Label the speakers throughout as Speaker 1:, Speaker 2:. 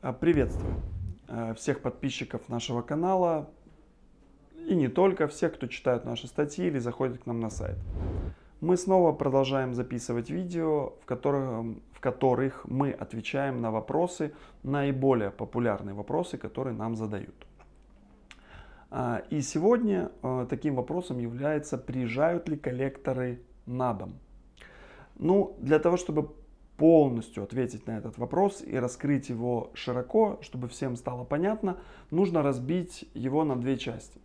Speaker 1: А, приветствую э, всех подписчиков нашего канала и не только, всех, кто читает наши статьи или заходит к нам на сайт. Мы снова продолжаем записывать видео, в которых, в которых мы отвечаем на вопросы, наиболее популярные вопросы, которые нам задают. А, и сегодня э, таким вопросом является, приезжают ли коллекторы на дом. Ну, для того, чтобы полностью ответить на этот вопрос и раскрыть его широко, чтобы всем стало понятно, нужно разбить его на две части.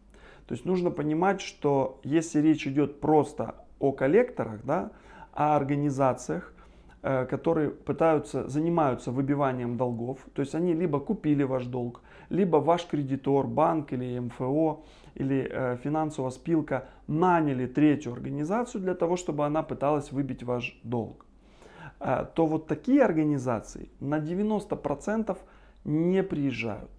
Speaker 1: То есть нужно понимать, что если речь идет просто о коллекторах, да, о организациях, э, которые пытаются, занимаются выбиванием долгов, то есть они либо купили ваш долг, либо ваш кредитор, банк или МФО, или э, финансовая спилка наняли третью организацию для того, чтобы она пыталась выбить ваш долг. Э, то вот такие организации на 90% не приезжают.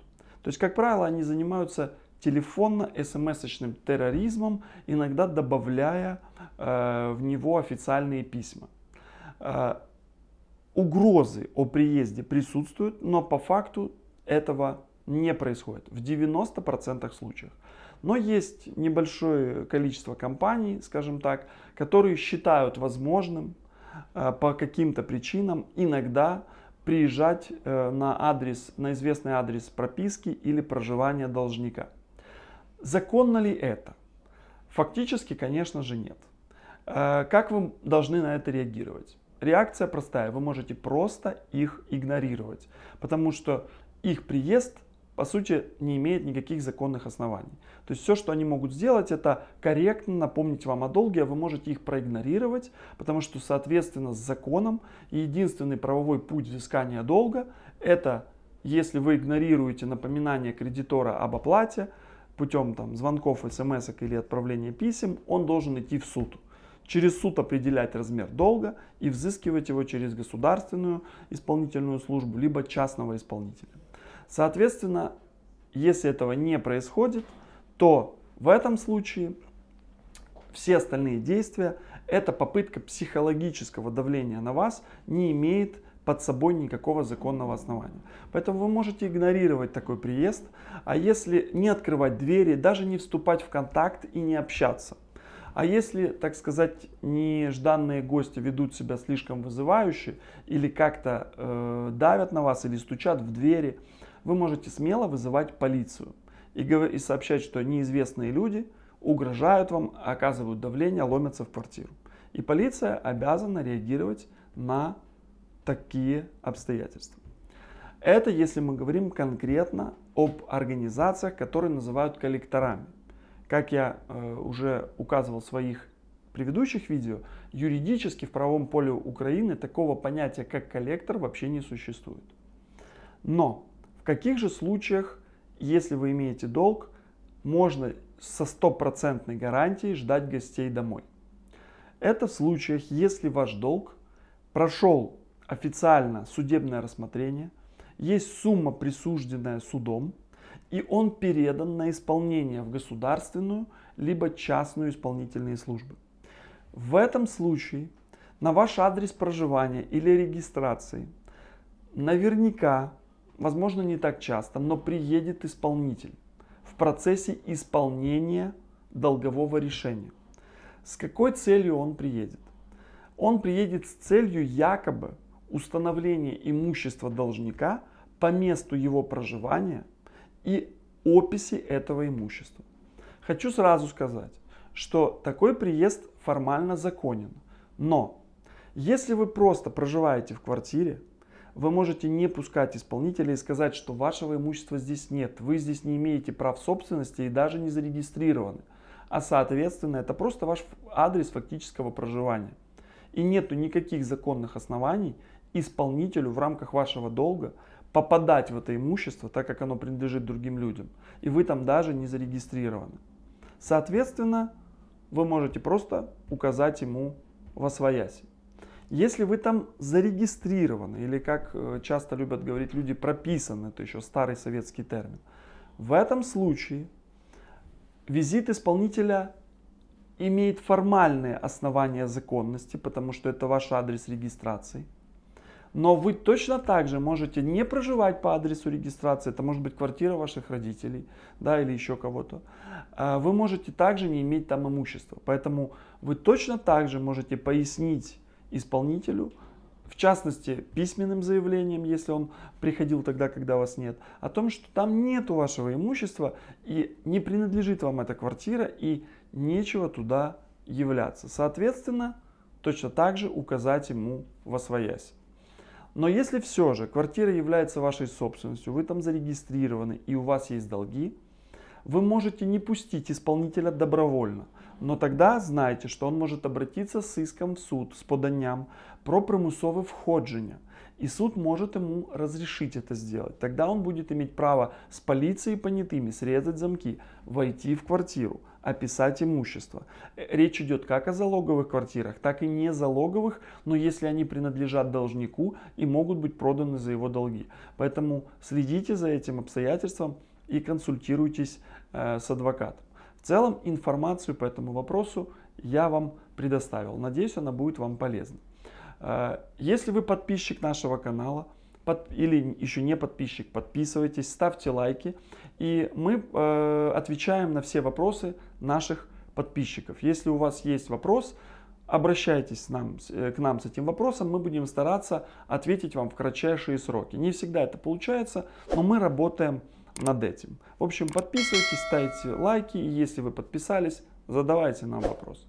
Speaker 1: То есть, как правило, они занимаются телефонно-смс-очным терроризмом, иногда добавляя э, в него официальные письма. Э, угрозы о приезде присутствуют, но по факту этого не происходит в 90% случаев. Но есть небольшое количество компаний, скажем так, которые считают возможным Э, по каким-то причинам иногда приезжать э, на адрес, на известный адрес прописки или проживания должника. Законно ли это? Фактически, конечно же, нет. Э, как вы должны на это реагировать? Реакция простая, вы можете просто их игнорировать, потому что их приезд по сути, не имеет никаких законных оснований. То есть все, что они могут сделать, это корректно напомнить вам о долге, а вы можете их проигнорировать, потому что, соответственно, с законом единственный правовой путь взыскания долга – это если вы игнорируете напоминание кредитора об оплате путем там, звонков, смс или отправления писем, он должен идти в суд через суд определять размер долга и взыскивать его через государственную исполнительную службу, либо частного исполнителя. Соответственно, если этого не происходит, то в этом случае все остальные действия – это попытка психологического давления на вас, не имеет под собой никакого законного основания. Поэтому вы можете игнорировать такой приезд, а если не открывать двери, даже не вступать в контакт и не общаться. А если, так сказать, нежданные гости ведут себя слишком вызывающе или как-то э, давят на вас или стучат в двери, вы можете смело вызывать полицию и, и сообщать, что неизвестные люди угрожают вам, оказывают давление, ломятся в квартиру. И полиция обязана реагировать на такие обстоятельства. Это если мы говорим конкретно об организациях, которые называют коллекторами. Как я э, уже указывал в своих предыдущих видео, юридически в правом поле Украины такого понятия, как коллектор, вообще не существует. Но в каких же случаях, если вы имеете долг, можно со стопроцентной гарантией ждать гостей домой? Это в случаях, если ваш долг прошел официально судебное рассмотрение, есть сумма, присужденная судом, и он передан на исполнение в государственную либо частную исполнительные службы. В этом случае на ваш адрес проживания или регистрации наверняка возможно не так часто, но приедет исполнитель в процессе исполнения долгового решения. С какой целью он приедет? Он приедет с целью якобы установления имущества должника по месту его проживания и описи этого имущества. Хочу сразу сказать, что такой приезд формально законен, но если вы просто проживаете в квартире, вы можете не пускать исполнителей и сказать, что вашего имущества здесь нет, вы здесь не имеете прав собственности и даже не зарегистрированы. А соответственно, это просто ваш адрес фактического проживания. И нету никаких законных оснований исполнителю в рамках вашего долга попадать в это имущество, так как оно принадлежит другим людям. И вы там даже не зарегистрированы. Соответственно, вы можете просто указать ему во свояси. Если вы там зарегистрированы, или как э, часто любят говорить люди, прописаны, это еще старый советский термин, в этом случае визит исполнителя имеет формальные основания законности, потому что это ваш адрес регистрации. Но вы точно так же можете не проживать по адресу регистрации, это может быть квартира ваших родителей, да, или еще кого-то. А вы можете также не иметь там имущества. Поэтому вы точно так же можете пояснить исполнителю, в частности, письменным заявлением, если он приходил тогда, когда вас нет, о том, что там нет вашего имущества и не принадлежит вам эта квартира и нечего туда являться. Соответственно, точно так же указать ему во своясь. Но если все же квартира является вашей собственностью, вы там зарегистрированы и у вас есть долги, вы можете не пустить исполнителя добровольно. Но тогда знайте, що він може обратитися з иском в суд з поданням про примусове входження. И суд может ему разрешить это сделать. Тогда он будет иметь право с полицией и понятыми срезать замки, войти в квартиру, описать имущество. Э, речь идет как о залоговых квартирах, так и не залоговых, но если они принадлежат должнику и могут быть проданы за его долги. Поэтому следите за этим обстоятельством и консультируйтесь э, с адвокатом. В целом информацию по этому вопросу я вам предоставил. Надеюсь, она будет вам полезна. Э, если вы подписчик нашего канала под, или еще не подписчик, подписывайтесь, ставьте лайки. И мы э, отвечаем на все вопросы наших подписчиков. Если у вас есть вопрос, обращайтесь нам, э, к нам с этим вопросом, мы будем стараться ответить вам в кратчайшие сроки. Не всегда это получается, но мы работаем над этим. В общем, подписывайтесь, ставьте лайки, и если вы подписались, задавайте нам вопросы.